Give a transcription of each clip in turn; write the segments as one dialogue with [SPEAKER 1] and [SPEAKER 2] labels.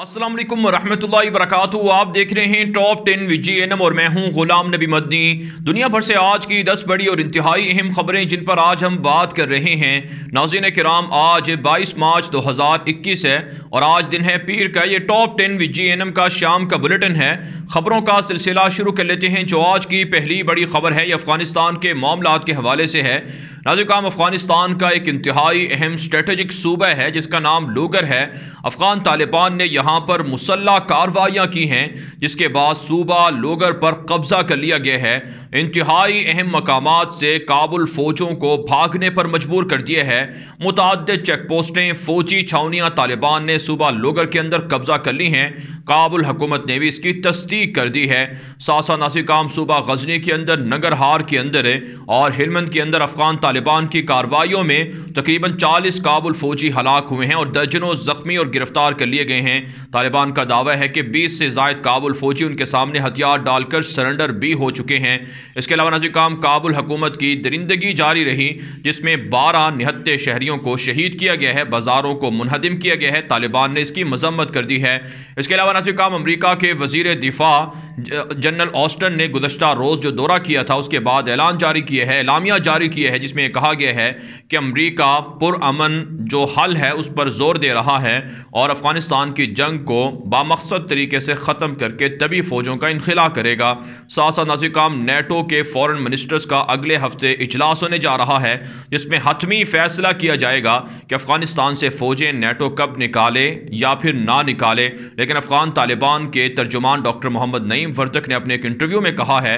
[SPEAKER 1] असलम वरहमल वरक आप देख रहे हैं top ten with G N M और मैं हूं गुलाम नबी मदनी दुनिया भर से आज की दस बड़ी और इंतहाई अहम खबरें जिन पर आज हम बात कर रहे हैं नाजिन कराम आज बाईस मार्च दो हज़ार इक्कीस है और आज दिन है पीर का ये top ten with G N M का शाम का बुलेटिन है खबरों का सिलसिला शुरू कर लेते हैं जो आज की पहली बड़ी खबर है ये अफ़गानिस्तान के मामला के हवाले से है नाजिक काम अफ़गानिस्तान का एक इंतहाई अहम स्ट्रेटजिक सूबा है जिसका नाम लूगर है अफ़गान तालिबान ने यहाँ पर मुसल्ह कार्रवाइयाँ की हैं जिसके बाद सूबा लोगर पर कब्ज़ा कर लिया गया है इंतहाई अहम मकाम से काबुल फ़ौजों को भागने पर मजबूर कर दिया है मुतद चेक पोस्टें फ़ौजी छावनियाँ तालिबान ने सूबा लोगर के अंदर कब्ज़ा कर ली हैं काबुल हुकूमत ने भी इसकी तस्दीक कर दी है सासा नासिक सूबा गजनी के अंदर नगर हार के अंदर और हिलमंद के अंदर अफगान तालिबान की कार्रवाइयों में तकरीबन चालीस काबुल फौजी हलाक हुए हैं और दर्जनों जख्मी और गिरफ्तार कर लिए गए हैं तालिबान का दावा है कि 20 से जायद काबुल फ़ौजी उनके सामने हथियार डालकर सरेंडर भी हो चुके हैं इसके अलावा नजर काम काबुल हकूमत की दरिंदगी जारी रही जिसमें बारह निहत्ते शहरीों को शहीद किया गया है बाज़ारों को मुनहदम किया गया है तालिबान ने इसकी मजम्मत कर दी है इसके अलावा नजर काम अमरीका के वजीर दिफा जनरल ऑस्टन ने गुजशत रोज़ जो दौरा किया था उसके बाद ऐलान जारी किया है एलामिया जारी किए है जिसमें कहा गया है कि अमरीका पुरअमन जो हल है उस पर जोर दे रहा है और अफगानिस्तान की जंग को बामकसद तरीके से ख़त्म करके तभी फ़ौजों का इनखला करेगा सासा नाजिकाम नेटो के फॉरेन मिनिस्टर्स का अगले हफ्ते इजलास होने जा रहा है जिसमें हतमी फैसला किया जाएगा कि अफ़गानिस्तान से फ़ौजें नेटो कब निकाले या फिर ना निकाले लेकिन अफ़गान तालिबान के तर्जुमान डॉक्टर मोहम्मद नईम वर्तक ने अपने एक इंटरव्यू में कहा है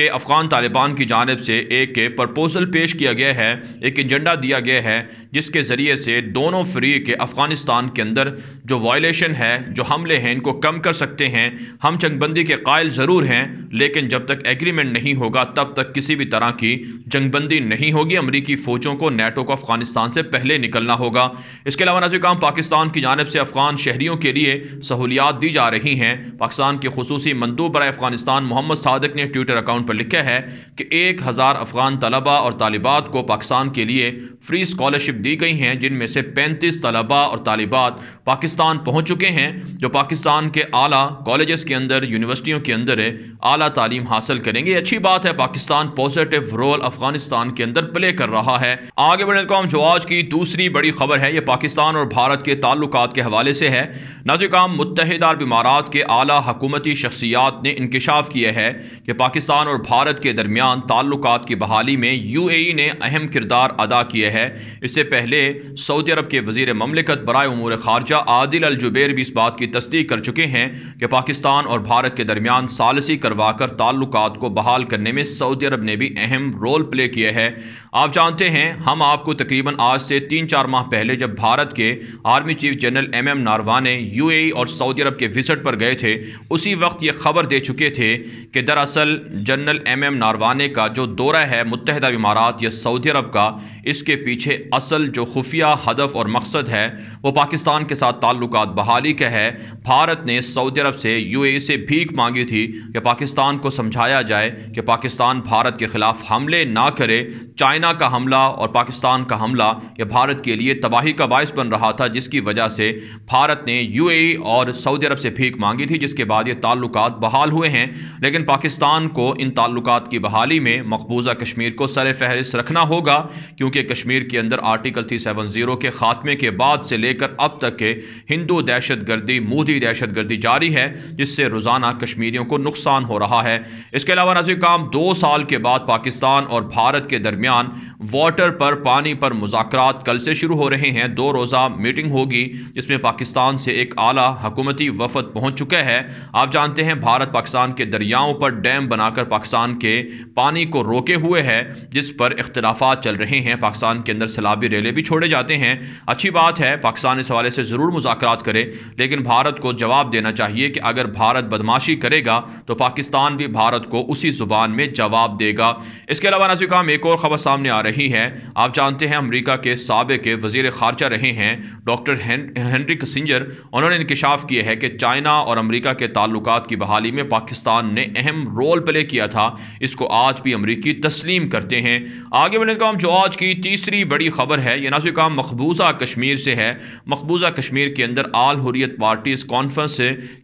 [SPEAKER 1] कि अफ़गान तालिबान की जानब से एक प्रपोज़ल पेश किया गया है एक एजेंडा दिया गया है जिसके ज़रिए से दोनों फ्री के अफ़गानिस्तान के अंदर जो वायलेशन है है जो हमले हैं इनको कम कर सकते हैं हम जंगबंदी के कायल ज़रूर हैं लेकिन जब तक एग्रीमेंट नहीं होगा तब तक किसी भी तरह की जंगबंदी नहीं होगी अमरीकी फ़ौजों को नेटो को अफगानिस्तान से पहले निकलना होगा इसके अलावा नाजिक काम पाकिस्तान की जानब से अफगान शहरीों के लिए सहूलियात दी जा रही हैं पाकिस्तान के खसूसी मंदूब बर अफगानिस्तान मोहम्मद सदक ने ट्विटर अकाउंट पर लिखा है कि एक हज़ार अफगान तलबा और तालिबात को पाकिस्तान के लिए फ्री स्कॉलरशिप दी गई हैं जिनमें से पैंतीस तलबा और तालिबात पाकिस्तान पहुँच चुके हैं हैं जो पाकिस्तान के आला कॉलेजेस के अंदर यूनिवर्सिटियों के अंदर है आला तालीम हासिल करेंगे अच्छी बात है पाकिस्तान पॉजिटिव रोल अफगानिस्तान के अंदर प्ले कर रहा है आगे बढ़ने काम तो जो आज की दूसरी बड़ी खबर है ये पाकिस्तान और भारत के ताल्लुक के हवाले से है नाजिकाम मुतहदा बीमारात के आला हकूमती शख्सियात ने इंकशाफ किया है कि पाकिस्तान और भारत के दरमियान ताल्लुक की बहाली में यू ए ने अहम किरदार अदा किया है इससे पहले सऊदी अरब के वजीर ममलिकत बरए उमूर खारजा आदिल अलजुबेर भी इस बात की तस्दीक कर चुके हैं कि पाकिस्तान और भारत के दरमियान सालसी करवाकर ताल्लुकात को बहाल करने में सऊदी अरब ने भी अहम रोल प्ले किया है आप जानते हैं हम आपको तकरीबन आज से तीन चार माह पहले जब भारत के army chief general M M Naravane ए और सऊदी अरब के विज़िट पर गए थे उसी वक्त ये खबर दे चुके थे कि दरअसल जनरल एम एम नारवाने का जो दौरा है मुतहद इमारात या सऊदी अरब का इसके पीछे असल जो खुफिया हदफ और मकसद है वो पाकिस्तान के साथ ताल्लुक बहाली का है भारत ने सऊदी अरब से ए से भीख मांगी थी कि पाकिस्तान को समझाया जाए कि पाकिस्तान भारत के ख़िलाफ़ हमले ना करे चाइना चाइना का हमला और पाकिस्तान का हमला यह भारत के लिए तबाही का बायस बन रहा था जिसकी वजह से भारत ने यूएई और सऊदी अरब से भीख मांगी थी जिसके बाद ये ताल्लुक बहाल हुए हैं लेकिन पाकिस्तान को इन ताल्लुक की बहाली में मकबूजा कश्मीर को सर फहरिस्त रखना होगा क्योंकि कश्मीर के अंदर आर्टिकल थ्री सेवन ज़ीरो के खात्मे के बाद से लेकर अब तक के हिंदू दहशत गर्दी मोदी दहशत गर्दी जारी है जिससे रोज़ाना कश्मीरियों को नुकसान हो रहा है इसके अलावा नजर काम दो साल के बाद पाकिस्तान और भारत के दरमियान वाटर पर पानी पर मुजाकर कल से शुरू हो रहे हैं दो रोज़ा मीटिंग होगी जिसमें पाकिस्तान से एक आला हकूमती वफद पहुँच चुका है आप जानते हैं भारत पाकिस्तान के दरियाओं पर डैम बनाकर पाकिस्तान के पानी को रोके हुए है जिस पर इख्तलाफा चल रहे हैं पाकिस्तान के अंदर सैलाबी रेले भी छोड़े जाते हैं अच्छी बात है पाकिस्तान इस हवाले से ज़रूर मुजाकर करे लेकिन भारत को जवाब देना चाहिए कि अगर भारत बदमाशी करेगा तो पाकिस्तान भी भारत को उसी ज़ुबान में जवाब देगा इसके अलावा नाजिक एक और खबर सामने आ रही है आप जानते हैं अमेरिका के सबक वजीर खारजा रहे हैं डॉक्टर हेनरिक कसिंजर उन्होंने इंकशाफ किया है कि चाइना और अमेरिका के ताल्लुक की बहाली में पाकिस्तान ने अहम रोल प्ले किया था इसको आज भी अमरीकी तस्लीम करते हैं आगे बढ़ने का जो आज की तीसरी बड़ी खबर है यह नाजिक काम मकबूजा कश्मीर से है मकबूजा कश्मीर के अंदर आल हुरियत पार्टीज़ कॉन्फ्रेंस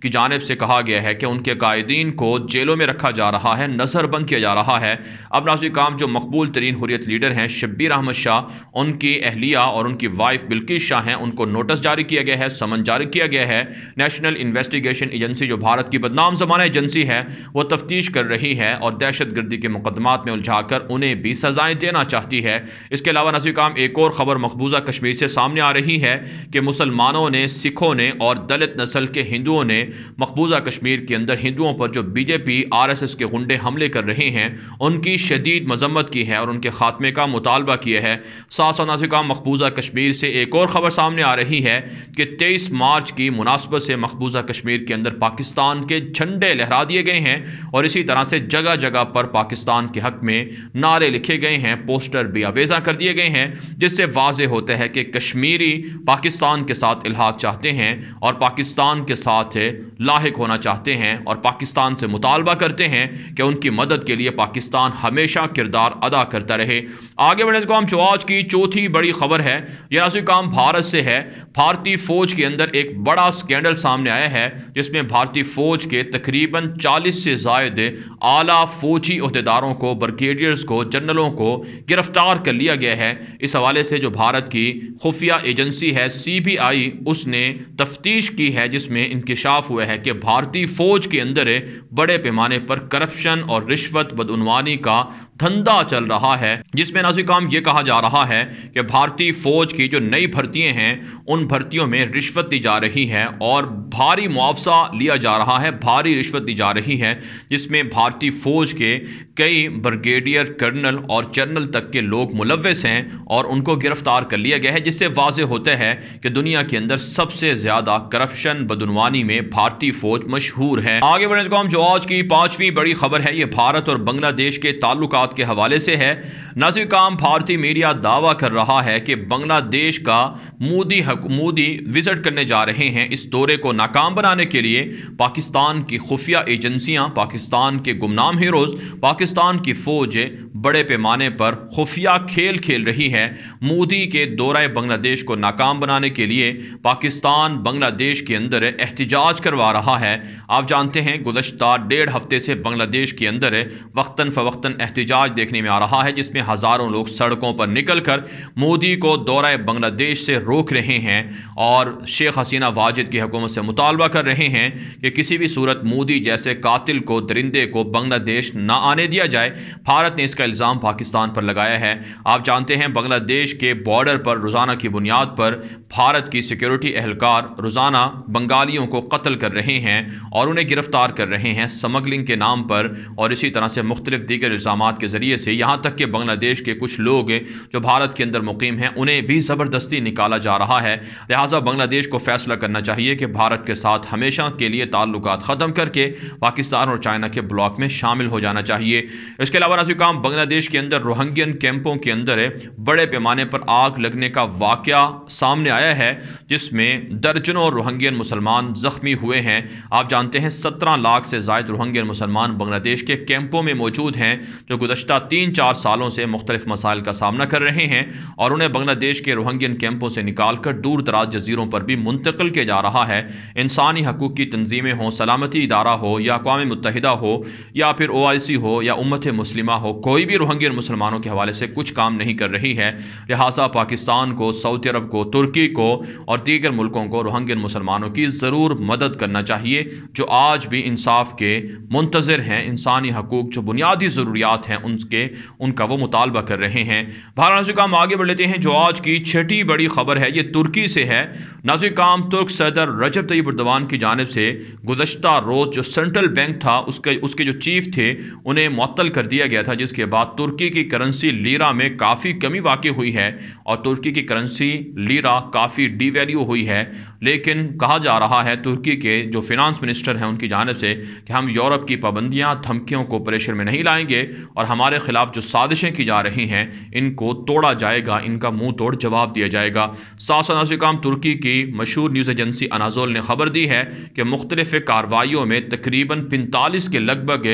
[SPEAKER 1] की जानब से कहा गया है कि उनके कायदीन को जेलों में रखा जा रहा है नजरबंद किया जा रहा है अब नाजिक काम जो मकबूल तरीन हुरियत अक्सरियत लीडर हैं शब्बीर अहमद शाह उनकी अहलिया और उनकी वाइफ बिल्किस शाह हैं उनको नोटिस जारी किया गया है समन जारी किया गया है नेशनल इन्वेस्टिगेशन एजेंसी जो भारत की बदनाम जमाना एजेंसी है वह तफ्तीश कर रही है और दहशत गर्दी के मुकदमात में उलझा कर उन्हें भी सजाएं देना चाहती है इसके अलावा नजर काम एक और खबर मकबूजा कश्मीर से सामने आ रही है कि मुसलमानों ने सिखों ने और दलित नस्ल के हिंदुओं ने मकबूजा कश्मीर के अंदर हिंदुओं पर जो बीजेपी आर एस एस के गुंडे हमले कर रहे हैं उनकी शदीद मजम्मत की है और उनके खाते खात्मे का मुतालबा किया है साथ साथ मकबूजा कश्मीर से एक और ख़बर सामने आ रही है कि तेईस मार्च की मुनासबत से मकबूजा कश्मीर के अंदर पाकिस्तान के झंडे लहरा दिए गए हैं और इसी तरह से जगह जगह पर पाकिस्तान के हक में नारे लिखे गए हैं पोस्टर भी आवेजा कर दिए गए हैं जिससे वाज होता है कि कश्मीरी पाकिस्तान के साथ इलाहा चाहते हैं और पाकिस्तान के साथ लाक होना चाहते हैं और पाकिस्तान से मुतालबा करते हैं कि उनकी मदद के लिए पाकिस्तान हमेशा किरदार अदा करता रहे आगे बढ़ने से इसको हम आज की चौथी बड़ी खबर है यह राशि काम भारत से है भारतीय फौज के अंदर एक बड़ा स्कैंडल सामने आया है जिसमें भारतीय फौज के तकरीबन 40 से जायद आला फौजी अहदेदारों को ब्रिगेडियर्स को जनरलों को गिरफ्तार कर लिया गया है इस हवाले से जो भारत की खुफिया एजेंसी है सीबीआई उसने तफ्तीश की है जिसमें इंकशाफ हुआ है कि भारतीय फौज के अंदर बड़े पैमाने पर करप्शन और रिश्वत बदनवानी का धंधा चल रहा है जिसमें नाजी काम ये कहा जा रहा है कि भारतीय फ़ौज की जो नई भर्तियाँ हैं उन भर्तियों में रिश्वत दी जा रही है और भारी मुआवजा लिया जा रहा है भारी रिश्वत दी जा रही है जिसमें भारतीय फ़ौज के कई ब्रिगेडियर कर्नल और जनरल तक के लोग मुलवस हैं और उनको गिरफ़्तार कर लिया गया है जिससे वाज होता है कि दुनिया के अंदर सबसे ज़्यादा करप्शन बदनवानी में भारतीय फ़ौज मशहूर है आगे बढ़ने काम जो आज की पाँचवीं बड़ी खबर है ये भारत और बांग्लादेश के ताल्लुक के हवाले से है नाजिर काम भारतीय मीडिया दावा कर रहा है कि बांग्लादेश का मोदी मोदी विजिट करने जा रहे हैं इस दौरे को नाकाम बनाने के लिए पाकिस्तान की खुफिया एजेंसियां पाकिस्तान के गुमनाम हीरोज़ पाकिस्तान की फ़ौज बड़े पैमाने पर खुफिया खेल खेल रही है मोदी के दौरा बांग्लादेश को नाकाम बनाने के लिए पाकिस्तान बांग्लादेश के अंदर एहतजाज करवा रहा है आप जानते हैं गुजशत डेढ़ हफ्ते से बांग्लादेश के अंदर वक्ता फ़वक्ता एहतजाज देखने में आ रहा है जिसमें हज़ारों लोग सड़कों पर निकल कर मोदी को दौरा बांग्लादेश से रोक रहे हैं और शेख हसीना वाजिद की हकूमत से मुतालबा कर रहे हैं कि किसी भी सूरत मोदी जैसे कातिल को दरिंदे को बांग्लादेश ना आने दिया जाए भारत ने इसका इल्ज़ाम पाकिस्तान पर लगाया है आप जानते हैं बांग्लादेश के बॉर्डर पर रोज़ाना की बुनियाद पर भारत की सिक्योरिटी एहलकार रोज़ाना बंगालियों को कत्ल कर रहे हैं और उन्हें गिरफ़्तार कर रहे हैं समगलिंग के नाम पर और इसी तरह से मुख्तलिफ़ दीगर इल्ज़ाम के ज़रिए से यहाँ तक कि बांग्लादेश के कुछ लोग जो भारत के अंदर मुकीम हैं उन्हें भी ज़बरदस्ती निकाला जा रहा है लिहाजा बांग्लादेश को फ़ैसला करना चाहिए कि भारत के साथ हमेशा के लिए ताल्लुक ख़त्म करके पाकिस्तान और चाइना के ब्लॉक में शामिल हो जाना चाहिए इसके अलावा नाजिक बंगला बांग्लादेश के अंदर रोहंगियन कैंपों के अंदर है बड़े पैमाने पर आग लगने का वाक़ सामने आया है जिसमें दर्जनों रोहंगियन मुसलमान ज़ख्मी हुए हैं आप जानते हैं सत्रह लाख से जायद रोहंगियन मुसलमान बांग्लादेश के कैंपों में मौजूद हैं जो गुजशत तीन चार सालों से मुख्तलिफ मसाइल का सामना कर रहे हैं और उन्हें बांग्लादेश के रोहंगियन कैंपों से निकाल कर दूर दराज जजीरों पर भी मुंतकिल किया जा रहा है इंसानी हकूक़ की तनजीमें हों सलामती इदारा हो या अकवा मुतहदा हो या फिर ओ आई सी हो या उम्मत मुस्लिमा हो कोई भी भी रोहंग्यन मुसलमानों के हवाले से कुछ काम नहीं कर रही है लिहाजा पाकिस्तान को सऊदी अरब को तुर्की को और दीगर मुल्कों को रोहंग्यन मुसलमानों की ज़रूर मदद करना चाहिए जो आज भी इंसाफ के मुंतज़र हैं इंसानी हकूक़ जो बुनियादी ज़रूरियात हैं उनके उनका वो मुतालबा कर रहे हैं भारत नाजुक काम आगे बढ़ लेते हैं जो आज की छठी बड़ी खबर है ये तुर्की से है नाजुक काम तुर्क सदर रजब तैयब उर्दवान की जानब से गुजशत रोज़ जो सेंट्रल बैंक था उसके उसके जो चीफ थे उन्हें मअतल कर दिया गया था जिसके बाद तुर्की की करेंसी लीरा में काफ़ी कमी वाकई हुई है और तुर्की की करेंसी लीरा काफ़ी डीवैल्यू हुई है लेकिन कहा जा रहा है तुर्की के जो फिनांस मिनिस्टर हैं उनकी जानब से कि हम यूरोप की पाबंदियाँ धमकियों को प्रेशर में नहीं लाएंगे और हमारे ख़िलाफ़ जो साजिशें की जा रही हैं इनको तोड़ा जाएगा इनका मुँह तोड़ जवाब दिया जाएगा साथ साथ काम तुर्की की मशहूर न्यूज़ एजेंसी अनाजोल ने खबर दी है कि मुख्तलिफ़ कार्रवाइयों में तकरीबन पैंतालीस के लगभग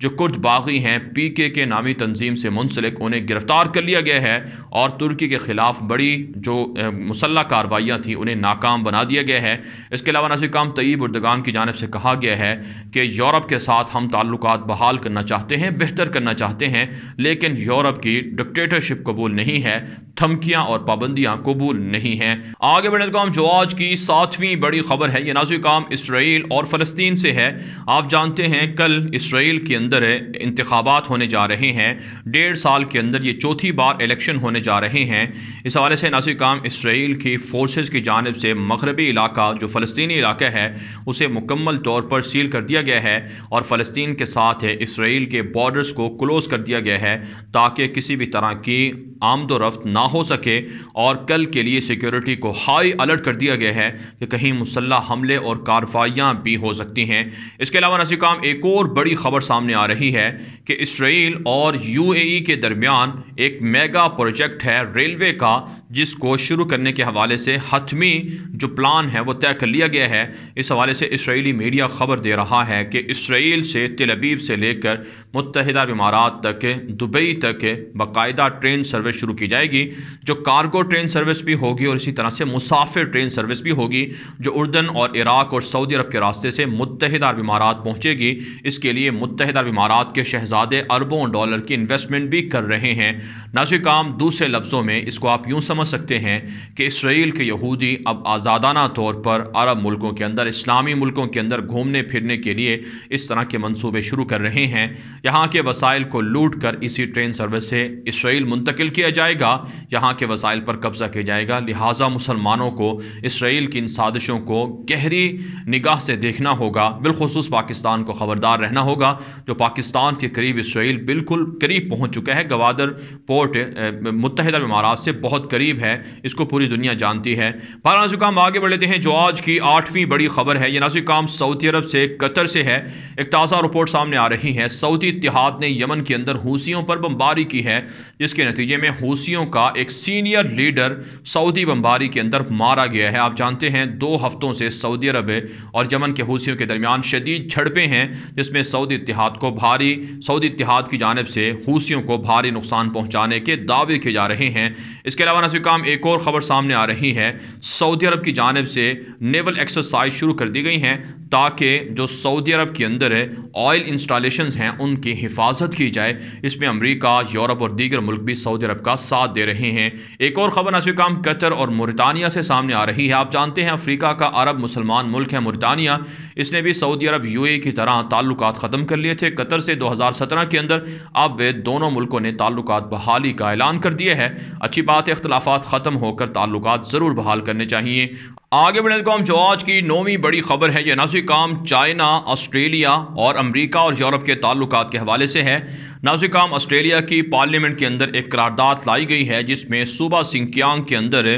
[SPEAKER 1] जो कुछ बागी हैं पी के के नामी तंजीम से मुंसलिक उन्हें गिरफ़्तार कर लिया गया है और तुर्की के ख़िलाफ़ बड़ी जो मुसल्ह कार्रवाइयाँ थी उन्हें नाकाम बना दिया किया गया है इसके अलावा नसीर काम तयब उर्दगान की जानब से कहा गया है कि यूरोप के साथ हम ताल्लुक बहाल करना चाहते हैं बेहतर करना चाहते हैं लेकिन यूरोप की डिक्टेटरशिप कबूल नहीं है धमकियाँ और पाबंदियाँ कबूल नहीं हैं आगे बढ़ने का जो आज की सातवीं बड़ी खबर है ये नाजी काम इसराइल और फ़लस्तीन से है आप जानते हैं कल इसराइल के अंदर इंतबात होने जा रहे हैं डेढ़ साल के अंदर ये चौथी बार इलेक्शन होने जा रहे हैं इस हवाले से नाजुक काम इसराइल की फ़ोर्स की जानब से मगरबी आखिरी इलाका जो फ़लस्तनी इलाका है उसे मुकम्मल तौर पर सील कर दिया गया है और फ़लस्तीन के साथ है इसराइल के बॉर्डर्स को क्लोज़ कर दिया गया है ताकि किसी भी तरह की आमदोरफ्त ना हो सके और कल के लिए सिक्योरिटी को हाई अलर्ट कर दिया गया है कि कहीं मुसल्ह हमले और कार्रवाइयाँ भी हो सकती हैं इसके अलावा नजर काम एक और बड़ी खबर सामने आ रही है कि इसराइल और यू e के दरमियान एक मेगा प्रोजेक्ट है रेलवे का जिसको शुरू करने के हवाले से हतमी जो प्लान निशान है वो तय कर लिया गया है इस हवाले से इसराइली मीडिया खबर दे रहा है कि इसराइल से तिलबीब से लेकर मुतहद इमारात तक दुबई तक बाकायदा ट्रेन सर्विस शुरू की जाएगी जो कार्गो ट्रेन सर्विस भी होगी और इसी तरह से मुसाफिर ट्रेन सर्विस भी होगी जो उर्दन और इराक और सऊदी अरब के रास्ते से मुतहद इमारात पहुँचेगी इसके लिए मुतहदा इमारात के शहजादे अरबों डॉलर की इन्वेस्टमेंट भी कर रहे हैं नाजिकाम दूसरे लफ्ज़ों में इसको आप यूँ समझ सकते हैं कि इसराइल के यहूदी अब आज़ादाना आज़ादाना तौर पर अरब मुल्कों के अंदर इस्लामी मुल्कों के अंदर घूमने फिरने के लिए इस तरह के मंसूबे शुरू कर रहे हैं यहाँ के वसाइल को लूट कर इसी ट्रेन सर्विस से इसराइल मुंतकिल किया जाएगा यहाँ के वसाइल पर कब्ज़ा किया जाएगा लिहाजा मुसलमानों को इसराइल की इन साजिशों को गहरी निगाह से देखना होगा बिलखसूस पाकिस्तान को ख़बरदार रहना होगा जो पाकिस्तान के करीब इसराइल बिल्कुल करीब पहुँच चुका है गवादर पोर्ट मुतहद इमारात से बहुत करीब है इसको पूरी दुनिया जानती है बहरहाल जुकाम आगे बढ़ लेते हैं जो आज की आठवीं बड़ी खबर है ये नाजिक काम सऊदी अरब से कतर से है एक ताज़ा रिपोर्ट सामने आ रही है सऊदी इतिहाद ने यमन के अंदर हूसियों पर बमबारी की है जिसके नतीजे में हूसियों का एक सीनियर लीडर सऊदी बमबारी के अंदर मारा गया है आप जानते हैं दो हफ्तों से सऊदी अरब और यमन के हूसियों के दरमियान शदीद झड़पें हैं जिसमें सऊदी इतिहाद को भारी सऊदी इतिहाद की जानब से हूसियों को भारी नुकसान पहुँचाने के दावे किए जा रहे हैं इसके अलावा नाजिक काम एक और खबर सामने आ रही है सऊदी अरब की जानब जानब से नेवल एक्सरसाइज शुरू कर दी गई हैं ताकि जो सऊदी अरब के अंदर है ऑयल इंस्टॉलेशन हैं उनकी हिफाजत की जाए इसमें अमरीका यूरोप और दीगर मुल्क भी सऊदी अरब का साथ दे रहे हैं एक और ख़बर नाजिक काम कतर और मुरतानिया से सामने आ रही है आप जानते हैं अफ्रीका का अरब मुसलमान मुल्क है मुरतानिया इसने भी सऊदी अरब यू की तरह ताल्लुक ख़त्म कर लिए थे कतर से दो हज़ार सत्रह के अंदर अब दोनों मुल्कों ने ताल्लुक बहाली का ऐलान कर दिया है अच्छी बात है अख्तलाफात ख़त्म होकर ताल्लुक ज़रूर बहाल करने चाहिए आगे बढ़ने को हम जो आज की नौवीं बड़ी खबर है यह नाजी काम चाइना ऑस्ट्रेलिया और अमेरिका और यूरोप के ताल्लुक के हवाले से है नाजी काम ऑस्ट्रेलिया की पार्लियामेंट के अंदर एक करारदाद लाई गई है जिसमें सूबा सिंकियांग के अंदर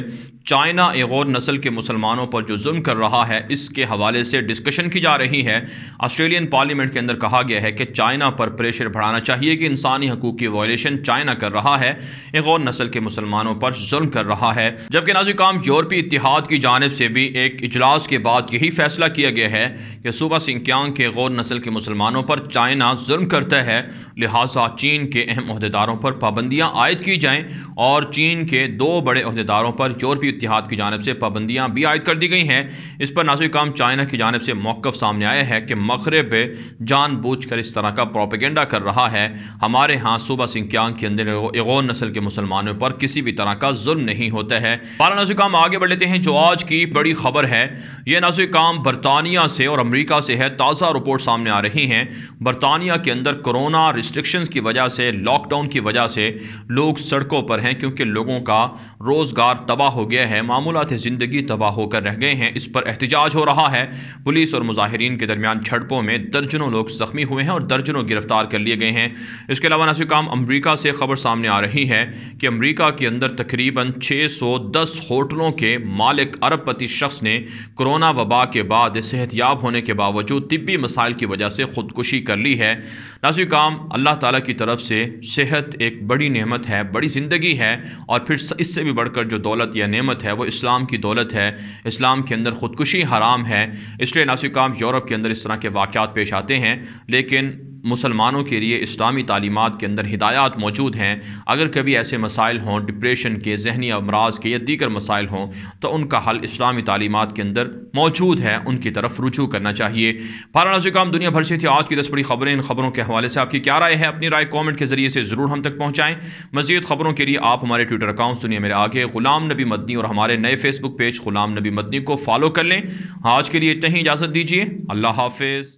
[SPEAKER 1] चाइना एक और नस्ल के मुसलमानों पर जो जुल्म कर रहा है इसके हवाले से डिस्कशन की जा रही है ऑस्ट्रेलियन पार्लियामेंट के अंदर कहा गया है कि चाइना पर प्रेशर बढ़ाना चाहिए कि इंसानी हकूक़ की वायलेशन चाइना कर रहा है एक और नस्ल के मुसलमानों पर जुल्म कर रहा है जबकि नाजुक काम यूरोपीय इतिहाद की जानब से भी एक इजलास के बाद यही फैसला किया गया है कि सूबा सिंक्यांग के गौर नस्ल के मुसलमानों पर चाइना जुल्म करता है लिहाजा चीन के अहम अहदेदारों पर पाबंदियाँ आयद की जाएँ और चीन के दो बड़े अहदेदारों पर यूरोपीय इतिहाद की जानब से पाबंदियाँ भी आयद कर दी गई हैं इस पर नाजुक काम चाइना की जानब से मौक़ सामने आया है कि मगरब बूझ कर इस तरह का प्रोपिगेंडा कर रहा है हमारे यहाँ सूबा सिंकियांग के अंदर एगोन नस्ल के मुसलमानों पर किसी भी तरह का जुल्म नहीं होता है बारह नाजुक काम आगे बढ़ लेते हैं जो आज की बड़ी खबर है यह नाजुक काम बरतानिया से और अमरीका से है ताज़ा रिपोर्ट सामने आ रही हैं बरतानिया के अंदर कोरोना रिस्ट्रिक्शन की वजह से लॉकडाउन की वजह से लोग सड़कों पर हैं क्योंकि लोगों का रोज़गार तबाह हो गया हैं मामूलत ज़िंदगी तबाह होकर रह गए हैं इस पर एहतजाज हो रहा है पुलिस और मुजाहरीन के दरमियान झड़पों में दर्जनों लोग जख्मी हुए हैं और दर्जनों गिरफ्तार कर लिए गए हैं इसके अलावा नासिर काम अमरीका से खबर सामने आ रही है कि अमरीका के अंदर तकरीबन छः सौ दस होटलों के मालिक अरबपति शख्स ने कोरोना वबा के बाद सेहतियाब होने के बावजूद तबी मसाइल की वजह से खुदकुशी कर ली है नासिर काम अल्लाह ताली की तरफ से सेहत एक बड़ी नमत है बड़ी ज़िंदगी है और फिर इससे भी बढ़कर जो दौलत या नमत नेमत है वो इस्लाम की दौलत है इस्लाम के अंदर ख़ुदकुशी हराम है इसलिए नासिकाम यूरोप के अंदर इस तरह के वाक़ पेश आते हैं लेकिन मुसलमानों के लिए इस्लामी तालीमत के अंदर हिदायत मौजूद हैं अगर कभी ऐसे मसाइल हों डिप्रेशन के जहनी अमराज के या दीगर मसाइल हों तो उनका हल इस्लामी तालीमत के अंदर मौजूद है उनकी तरफ रुजू करना चाहिए फाराना काम दुनिया भर से थी आज की दस बड़ी खबरें इन खबरों के हवाले से आपकी क्या राय है अपनी राय कॉमेंट के जरिए से ज़रूर हम तक पहुँचाएँ मजीद खबरों के लिए आप हमारे ट्विटर अकाउंट सुनिए मेरे आगे गुलाम नबी मदनी और हमारे नए फेसबुक पेज गुलाम नबी मदनी को फॉलो कर लें आज के लिए इतना ही इजाज़त दीजिए अल्लाह हाफिज़